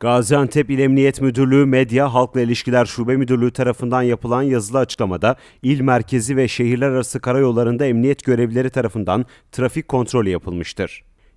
Gaziantep İl Emniyet Müdürlüğü Medya Halkla İlişkiler Şube Müdürlüğü tarafından yapılan yazılı açıklamada il merkezi ve şehirler arası karayollarında emniyet görevlileri tarafından trafik kontrolü yapılmıştır.